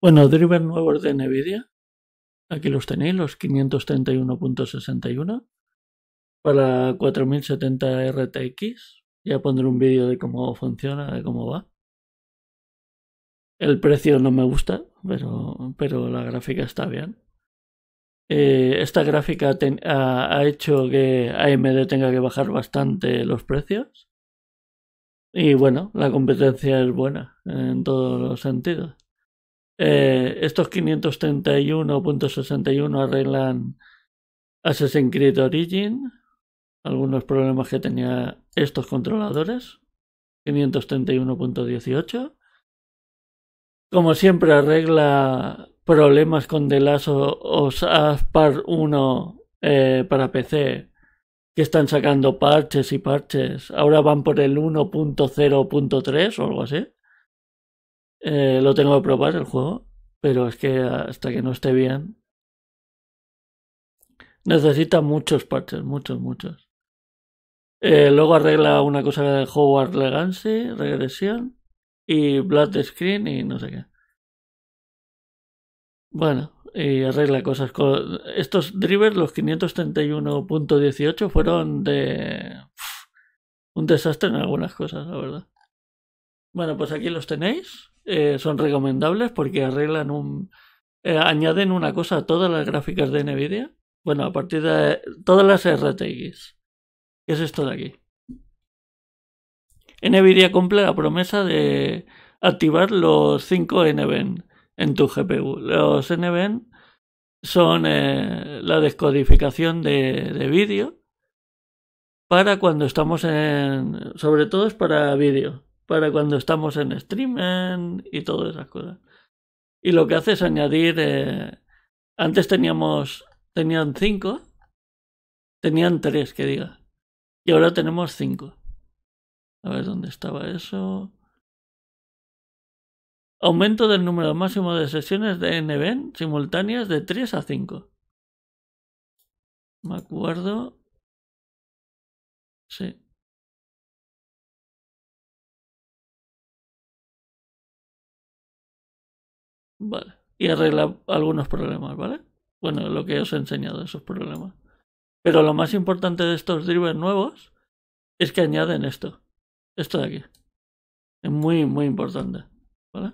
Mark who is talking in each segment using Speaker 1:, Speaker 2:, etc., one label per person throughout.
Speaker 1: Bueno, driver nuevos de NVIDIA. Aquí los tenéis, los 531.61 para 4070 RTX. Ya pondré un vídeo de cómo funciona, de cómo va. El precio no me gusta, pero, pero la gráfica está bien. Eh, esta gráfica ha, hecho que AMD tenga que bajar bastante los precios. Y bueno, la competencia es buena en todos los sentidos. Eh, estos 531.61 arreglan Assassin's Creed Origin, algunos problemas que tenía estos controladores. 531.18. Como siempre arregla problemas con The Last of Us Part 1 eh, para PC, que están sacando parches y parches. Ahora van por el 1.0.3 o algo así. Eh, lo tengo que probar el juego, pero es que hasta que no esté bien. Necesita muchos parches, muchos, muchos. Eh, luego arregla una cosa de Howard Legacy, regresión, y Blood Screen y no sé qué. Bueno, y arregla cosas. Con... Estos drivers, los 531.18, fueron de. un desastre en algunas cosas, la verdad. Bueno, pues aquí los tenéis. Eh, son recomendables porque arreglan un... Eh, añaden una cosa a todas las gráficas de Nvidia. Bueno, a partir de todas las RTX. ¿Qué es esto de aquí? Nvidia cumple la promesa de activar los 5 NVENC en tu GPU. Los NVENC son eh, la descodificación de vídeo para cuando estamos en... sobre todo es para vídeo para cuando estamos en streaming y todas esas cosas. Y lo que hace es añadir. Eh, antes teníamos. Tenían cinco.
Speaker 2: Tenían tres, que diga. Y ahora tenemos cinco. A ver dónde estaba eso. Aumento del número máximo de sesiones de NVEN simultáneas de tres a cinco. Me acuerdo. Sí. Vale. Y arregla algunos problemas, ¿vale? Bueno, lo que os he enseñado, esos
Speaker 1: problemas. Pero lo más importante de estos drivers nuevos es que añaden esto. Esto de aquí. Es muy, muy importante. ¿Vale?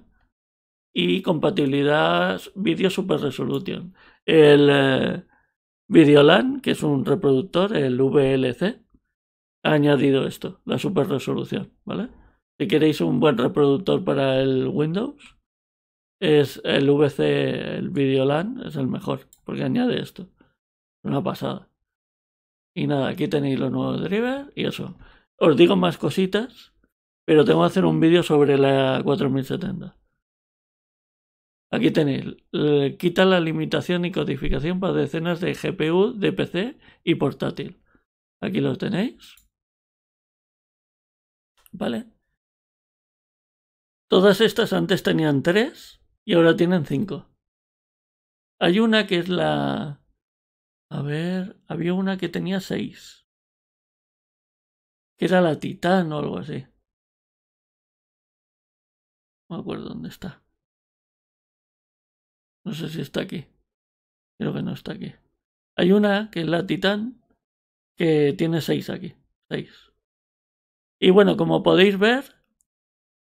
Speaker 1: Y compatibilidad Video Super Resolution. El Video eh, VideoLAN, que es un reproductor, el VLC, ha añadido esto, la super resolución. ¿Vale? Si queréis un buen reproductor para el Windows, es el VC, el videoLAN es el mejor, porque añade esto. Una pasada. Y nada, aquí tenéis los nuevos drivers y eso. Os digo más cositas, pero tengo que hacer un vídeo sobre la 4070. Aquí tenéis, eh, quita la limitación y codificación para decenas de GPU,
Speaker 2: de PC y portátil. Aquí lo tenéis. ¿Vale? Todas estas antes tenían tres y ahora tienen cinco. Hay una que es la... A ver, había una que tenía seis. Que era la Titán o algo así. No me acuerdo dónde está. No sé si está aquí. Creo que no está aquí. Hay una que es la Titán que tiene seis aquí. Seis.
Speaker 1: Y bueno, como podéis ver,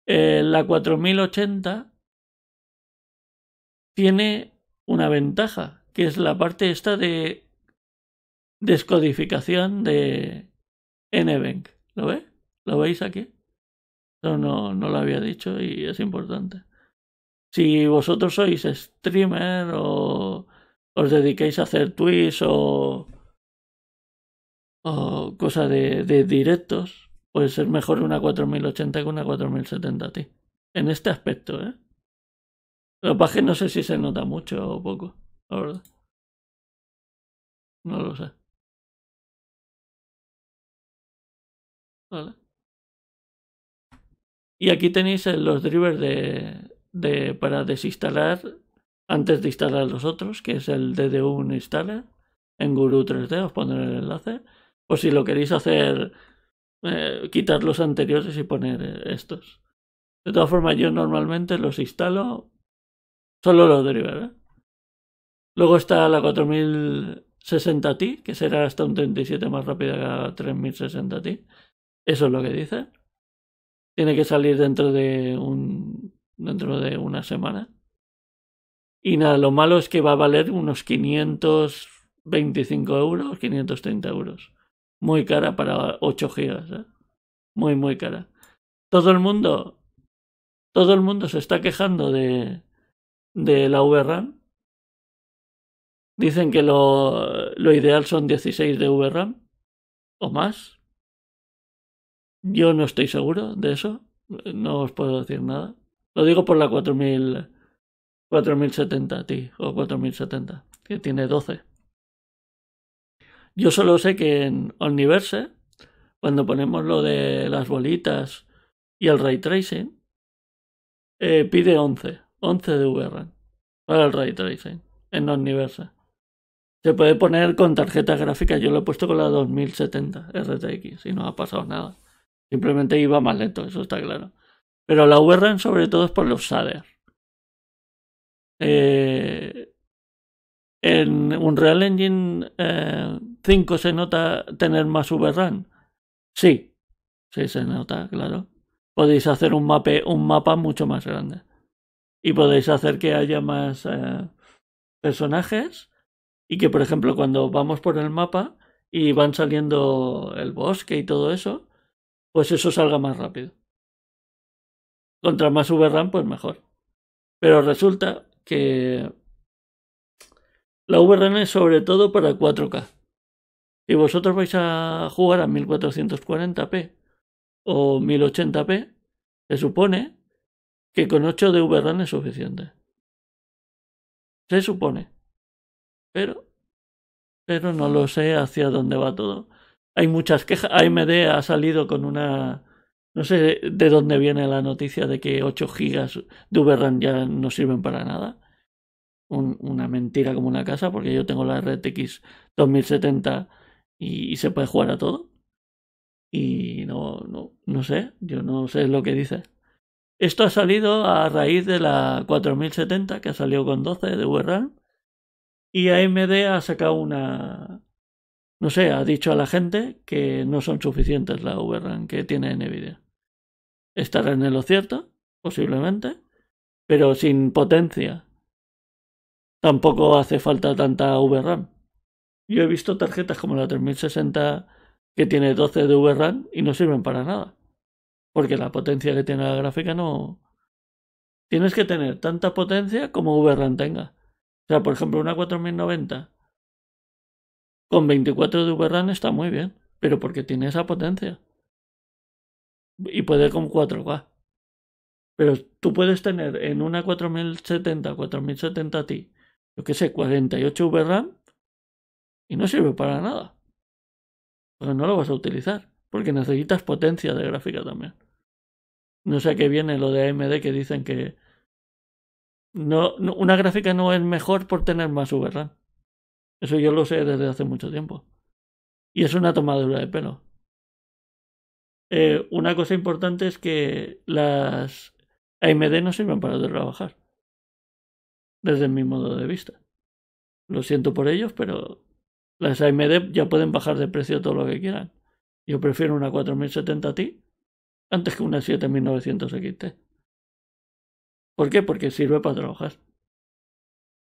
Speaker 1: eh, la 4080 tiene una ventaja, que es la parte esta de descodificación de NBank. ¿Lo ve? ¿Lo veis aquí? No, no, no lo había dicho y es importante. Si vosotros sois streamer o os dediquéis a hacer tweets o, cosas cosa de, directos, pues es mejor una 4080 que una 4070 a En este aspecto, ¿eh?
Speaker 2: Lo que no sé si se nota mucho o poco, la verdad. No lo sé. Vale. Y aquí tenéis eh, los drivers de, de, para
Speaker 1: desinstalar antes de instalar los otros, que es el DD1 installer en Guru 3D, os pondré el enlace. O pues si lo queréis hacer, eh, quitar los anteriores y poner eh, estos. De todas formas, yo normalmente los instalo, Solo los derivados. Luego está la 4060 Ti, que será hasta un 37 más rápida que la 3060 Ti. Eso es lo que dice. Tiene que salir dentro de un dentro de una semana. Y nada, lo malo es que va a valer unos 525 euros, 530 euros. Muy cara para 8 gigas. ¿eh? Muy, muy cara. Todo el mundo, todo el mundo se está quejando de,
Speaker 2: de la VRAM. Dicen que lo, lo ideal son 16 de VRAM o más. Yo
Speaker 1: no estoy seguro de eso. No os puedo decir nada. Lo digo por la 4000, 4070 Ti o 4070, que tiene 12. Yo solo sé que en Omniverse, cuando ponemos lo de las bolitas y el ray tracing, eh, pide 11. 11 de VRAM para el ray tracing en Omniverse. Se puede poner con tarjeta gráfica, yo lo he puesto con la 2070 RTX y no ha pasado nada. Simplemente iba más lento, eso está claro. Pero la VRAM sobre todo es por los shaders. Eh, en Unreal Engine 5 eh, se nota tener más VRAM. Sí, sí se nota, claro. Podéis hacer un, mape, un mapa mucho más grande y podéis hacer que haya más eh, personajes y que, por ejemplo, cuando vamos por el mapa y van saliendo el bosque y todo eso, pues eso salga más rápido. Contra más VRAM, pues mejor. Pero resulta que la VRAM es sobre todo para 4K. Si vosotros vais a jugar a 1440p o 1080p, se supone que con 8 de VRAM es suficiente. Se supone.
Speaker 2: Pero, pero
Speaker 1: no lo sé hacia dónde va todo. Hay muchas quejas. AMD ha salido con una. No sé de dónde viene la noticia de que 8 GB de VRAM ya no sirven para nada. una mentira como una casa, porque yo tengo la RTX 2070 y, y se puede jugar a todo. Y no, no, no sé, yo no sé lo que dice. Esto ha salido a raíz de la 4070 que ha salido con 12 de VRAM y AMD ha sacado una no sé, ha dicho a la gente que no son suficientes la VRAM que tiene Nvidia. Estarán en lo cierto, posiblemente, pero sin potencia. Tampoco hace falta tanta VRAM. Yo he visto tarjetas como la 3060 que tiene 12 de VRAM y no sirven para nada. Porque la potencia que tiene la gráfica no... Tienes que tener tanta potencia como VRAM tenga. O sea, por ejemplo, una 4090 con 24 de VRAM está muy bien, pero porque tiene esa potencia. Y puede con 4K. Pero tú puedes tener en una 4070, 4070 Ti, yo que sé, 48 VRAM y no sirve para nada. Porque no lo vas a utilizar, porque necesitas potencia de gráfica también. No sé qué viene lo de AMD que dicen que no, una gráfica no es mejor por tener más VRAM. Eso yo lo sé desde hace mucho tiempo. Y es una tomadura de pelo.
Speaker 2: Eh, una cosa
Speaker 1: importante es que las AMD no sirven para trabajar. Desde mi modo de vista. Lo siento por ellos, pero las AMD ya pueden bajar de precio todo lo que quieran. Yo prefiero una 4070 Ti antes que una 7900 XT. ¿Por qué? Porque sirve para trabajar.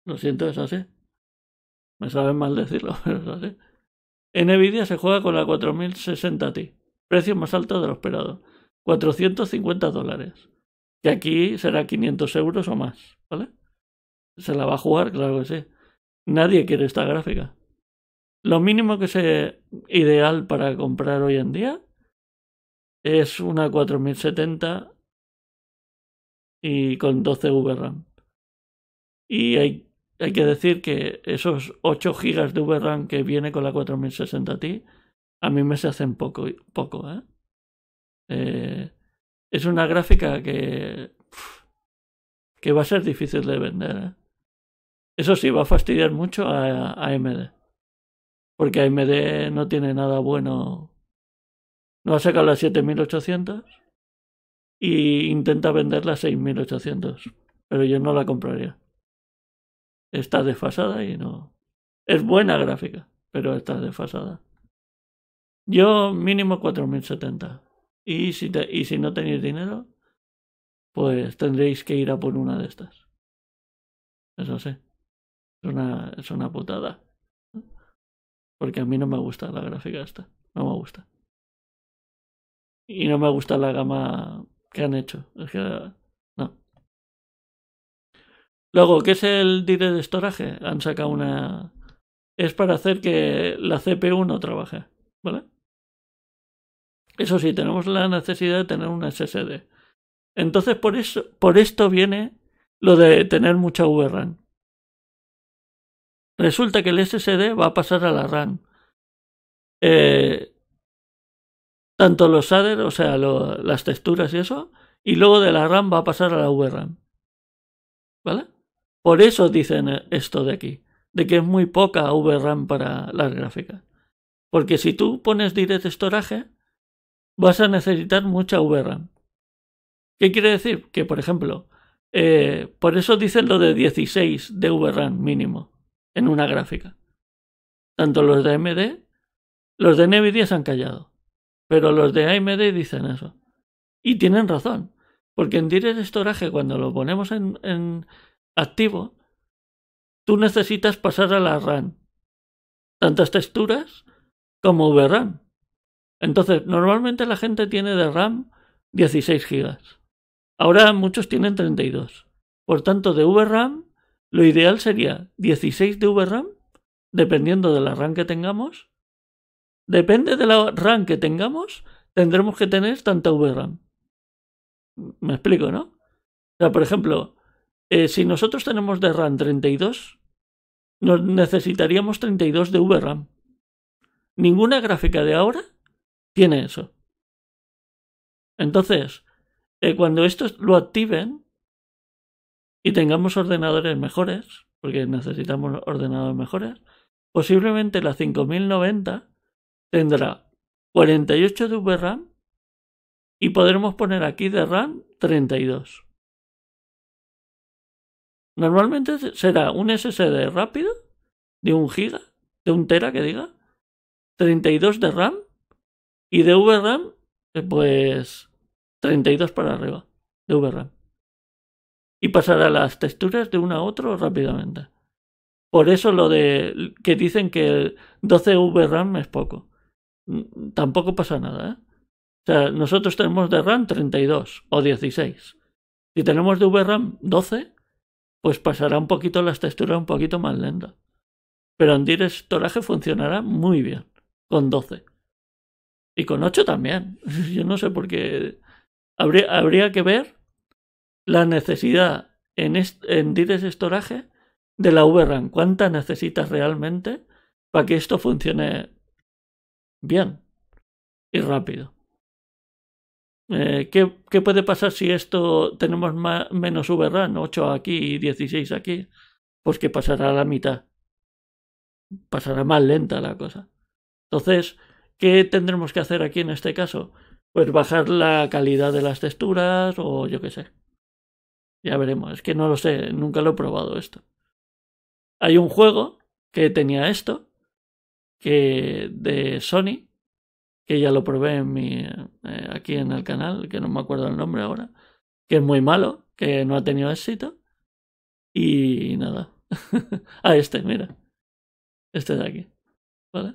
Speaker 1: Lo siento, es así.
Speaker 2: Me sabe mal decirlo, pero es
Speaker 1: así. En Nvidia se juega con la 4060 Ti, precio más alto de lo esperado, 450 dólares. Que aquí será 500 euros o más, ¿vale? Se la va a jugar, claro que sí. Nadie quiere esta gráfica. Lo mínimo que sea ideal para comprar hoy en día es una 4070 y con 12 VRAM. Y hay, hay que decir que esos 8 GB de VRAM que viene con la 4060 Ti, a mí me se hacen poco, poco ¿eh? Eh, es una gráfica que, que va a ser difícil de vender. ¿eh? Eso sí, va a fastidiar mucho a, a AMD. Porque AMD no tiene nada bueno no sacado las 7800 y intenta venderla a 6800, pero yo no la compraría. Está desfasada y no. Es buena gráfica, pero está desfasada. Yo mínimo 4070. Y si, y si no tenéis dinero, pues tendréis que ir a por una de estas.
Speaker 2: Eso sí. Es una, es una putada. Porque a mí no me gusta la gráfica esta. No me gusta y no me gusta la gama que han hecho. Es que, no.
Speaker 1: Luego, ¿qué es el de estoraje Han sacado una. Es para hacer que la CPU no trabaje, ¿vale? Eso sí, tenemos la necesidad de tener una SSD. Entonces, por eso, por esto viene lo de tener mucha VRAM. Resulta que el SSD va a pasar a la RAM. Eh, tanto los shaders, o sea, las texturas y eso, y luego de la RAM va a pasar a la VRAM. ¿Vale? Por eso dicen eh, esto de aquí, de que es muy poca VRAM para las gráficas. Porque si tú pones Direct Storage, vas a necesitar mucha VRAM. ¿Qué quiere decir? Que, por ejemplo, eh, por eso dicen lo de 16 de VRAM mínimo en una gráfica. Tanto los de AMD, los de Nvidia se han callado. Pero los de AMD dicen eso. Y tienen razón. Porque en Direct cuando lo ponemos en, en activo, tú necesitas pasar a la RAM. Tantas texturas como VRAM. Entonces, normalmente la gente tiene de RAM 16 GB. Ahora muchos tienen 32. Por tanto, de VRAM, lo ideal sería 16 de VRAM, dependiendo de la RAM que tengamos, Depende de la RAM que tengamos, tendremos que tener tanta VRAM. Me explico, ¿no? O sea, por ejemplo, eh, si nosotros tenemos de RAM 32, necesitaríamos 32 de VRAM.
Speaker 2: Ninguna gráfica de ahora tiene eso. Entonces, eh, cuando esto lo activen y tengamos
Speaker 1: ordenadores mejores, porque necesitamos ordenadores mejores, posiblemente la 5090 tendrá 48 de VRAM y podremos poner aquí de RAM 32. Normalmente será un SSD rápido de un giga, de un Tera que diga, 32 de RAM y de VRAM eh, pues 32 para arriba de VRAM. Y pasará las texturas de una a otro rápidamente. Por eso lo de que dicen que 12 VRAM es poco. Mm, tampoco pasa nada. ¿eh? O sea, nosotros tenemos de RAM 32 o 16. Si tenemos de VRAM 12, pues pasará un poquito las texturas un poquito más lenta. Pero en Direct funcionará muy bien con 12. Y con 8 también. Yo no sé por qué. Habría, que ver la necesidad en, en Direct de la VRAM. ¿Cuánta necesitas realmente para que esto funcione bien y rápido. Eh, ¿qué, ¿qué, puede pasar si esto tenemos más, menos VRAM? 8 aquí y 16 aquí? Pues que pasará a la mitad. Pasará más lenta la cosa. Entonces, ¿qué tendremos que hacer aquí en este caso? Pues bajar la calidad de las texturas o yo qué sé. Ya veremos, es que no lo sé, nunca lo he probado esto. Hay un juego que tenía esto, que de Sony, que ya lo probé en mi, eh, aquí en el canal, que no me acuerdo el nombre ahora, que es muy malo, que no ha tenido éxito. Y nada. A ah, este, mira. Este de aquí. ¿Vale?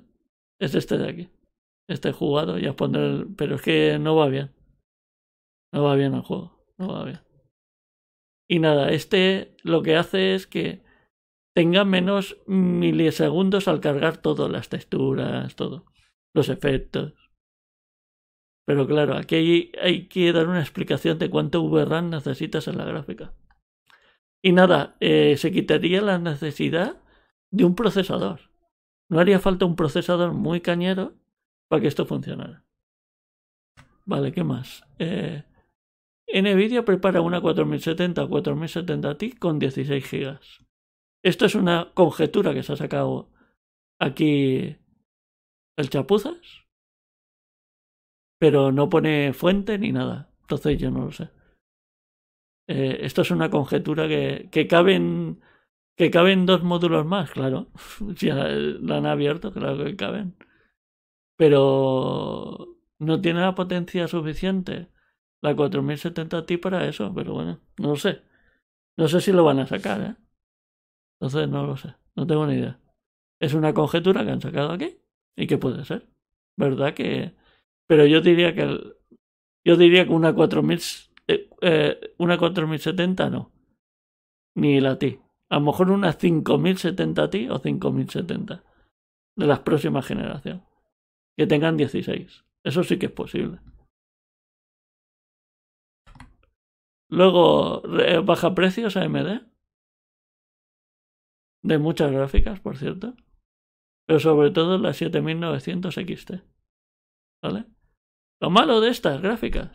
Speaker 1: Es este de aquí. Este jugado, ya os pondré el... Pero es que no va bien. No va bien el juego. No va bien. Y nada, este lo que hace es que tenga menos milisegundos al cargar todas las texturas, todos los efectos. Pero claro, aquí hay, que dar una explicación de cuánto VRAM necesitas en la gráfica. Y nada, eh, se quitaría la necesidad de un procesador. No haría falta un procesador muy cañero para que esto funcionara. Vale, ¿qué más? Eh, NVIDIA prepara una 4070-4070 Ti con 16 GB. Esto es una conjetura que se ha sacado aquí el chapuzas, pero no pone fuente ni nada. Entonces yo no lo sé. Eh, esto es una conjetura que, que caben que caben dos módulos más, claro. si la han abierto, claro que caben. Pero no tiene la potencia suficiente la 4070 Ti para eso, pero bueno, no lo sé. No sé si lo van a sacar, ¿eh? Entonces no lo sé, no tengo ni idea. Es una conjetura que han sacado aquí y que puede ser, ¿verdad? Que... Pero yo diría que yo diría que una 4000 eh, eh, una 4070 no. Ni la T. A lo mejor una 5070 T o 5070 de las próximas generaciones. Que tengan 16. Eso sí que es posible.
Speaker 2: Luego, baja precios AMD de muchas gráficas, por cierto, pero sobre todo
Speaker 1: las 7900 XT. ¿Vale? Lo malo de estas gráficas,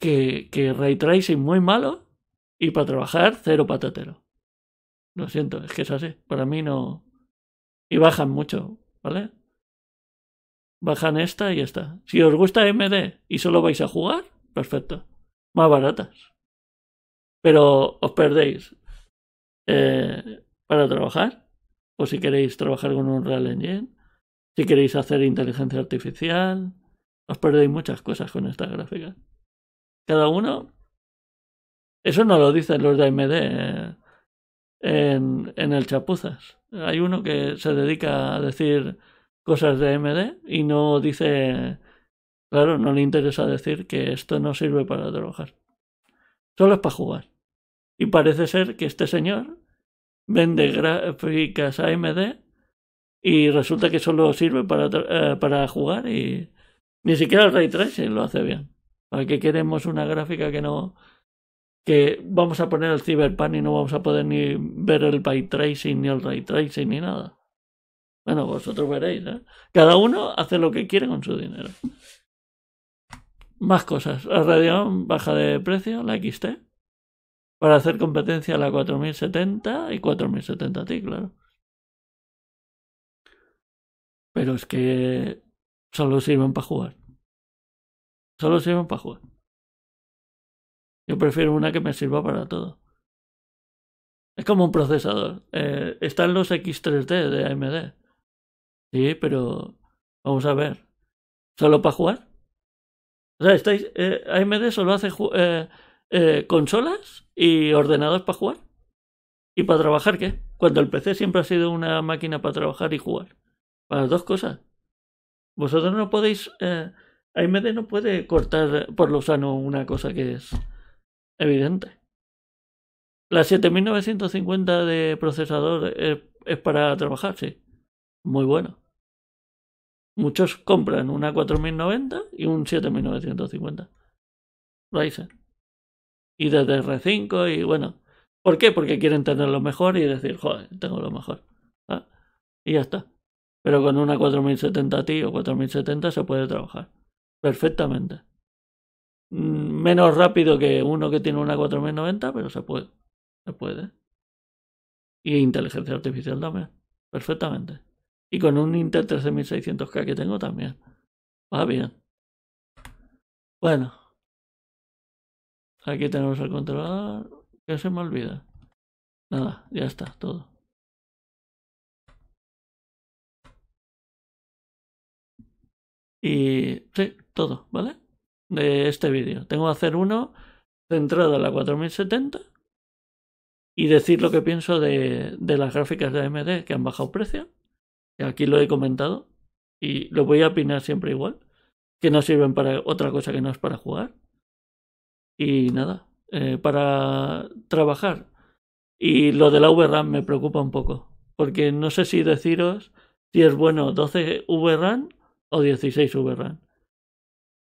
Speaker 1: que, que ray tracing muy malo y para trabajar cero patatero. Lo siento, es que es así. Para mí no. Y bajan mucho, ¿vale? Bajan esta y esta. Si os gusta MD y solo vais a jugar, perfecto. Más baratas. Pero os perdéis eh, para trabajar, o si queréis trabajar con un Real Engine, si queréis hacer inteligencia artificial, os perdéis muchas cosas con estas gráficas. Cada uno. Eso no lo dicen los de AMD eh, en, en el Chapuzas. Hay uno que se dedica a decir cosas de AMD y no dice. Claro, no le interesa decir que esto no sirve para trabajar. Solo es para jugar. Y parece ser que este señor vende gráficas AMD y resulta que solo sirve para, eh, para jugar y ni siquiera el ray tracing lo hace bien. ¿Para qué queremos una gráfica que no que vamos a poner el Cyberpunk y no vamos a poder ni ver el ray tracing ni el ray tracing ni nada? Bueno, vosotros veréis, ¿eh? Cada uno hace lo que quiere con su dinero. Más cosas. La Radeon baja de precio, la XT para hacer competencia a la 4070 y 4070 Ti, claro.
Speaker 2: Pero es que solo sirven para jugar. Solo sirven para jugar. Yo prefiero una que me sirva para todo.
Speaker 1: Es como un procesador. Eh, están los X3D de AMD. Sí, pero vamos a ver. ¿Solo para jugar? O sea, estáis, eh, AMD solo hace eh, eh, consolas y ordenadores para jugar. ¿Y para trabajar qué? Cuando el PC siempre ha sido una máquina para trabajar y jugar. Para las dos cosas. Vosotros no podéis... Eh, AMD no puede cortar por lo sano una cosa que es evidente. La 7950 de procesador es, para trabajar, sí. Muy bueno. Muchos compran una 4090 y un 7950. Ryzen y desde R5 y bueno. ¿Por qué? Porque quieren tener lo mejor y decir, joder, tengo lo mejor. Y ya está. Pero con una 4070 Ti o 4070 se puede trabajar perfectamente. Mm, menos rápido que uno que tiene una 4090, pero se puede. Se puede. Y inteligencia artificial también. Perfectamente.
Speaker 2: Y con un Intel 13600K que tengo también. Va bien. Bueno, Aquí tenemos el controlador. Que se me olvida. Nada, ya está, todo. Y sí, todo, ¿vale?
Speaker 1: De este vídeo. Tengo que hacer uno centrado en la 4070 y decir lo que pienso de, las gráficas de AMD que han bajado precio. Que aquí lo he comentado y lo voy a opinar siempre igual. Que no sirven para otra cosa que no es para jugar y nada, eh, para trabajar. Y lo de la VRAM me preocupa un poco, porque no sé si deciros si es bueno 12 VRAM o 16 VRAM.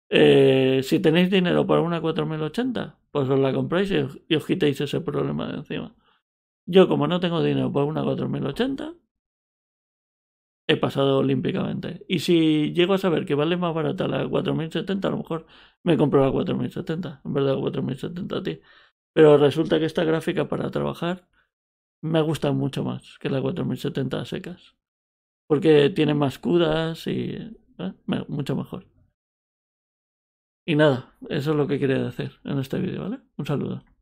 Speaker 1: Eh, si tenéis dinero para una 4080, pues os la compráis y os, quitéis ese problema de encima. Yo como no tengo dinero para una 4080, he pasado olímpicamente. Y si llego a saber que vale más barata la 4070, a lo mejor me compro la 4070, en verdad 4070 a ti. Pero resulta que esta gráfica para trabajar me gusta mucho más que la 4070 a secas. Porque tiene más CUDAs y eh, mucho mejor. Y nada, eso es lo que quería decir en este vídeo, ¿vale? Un saludo.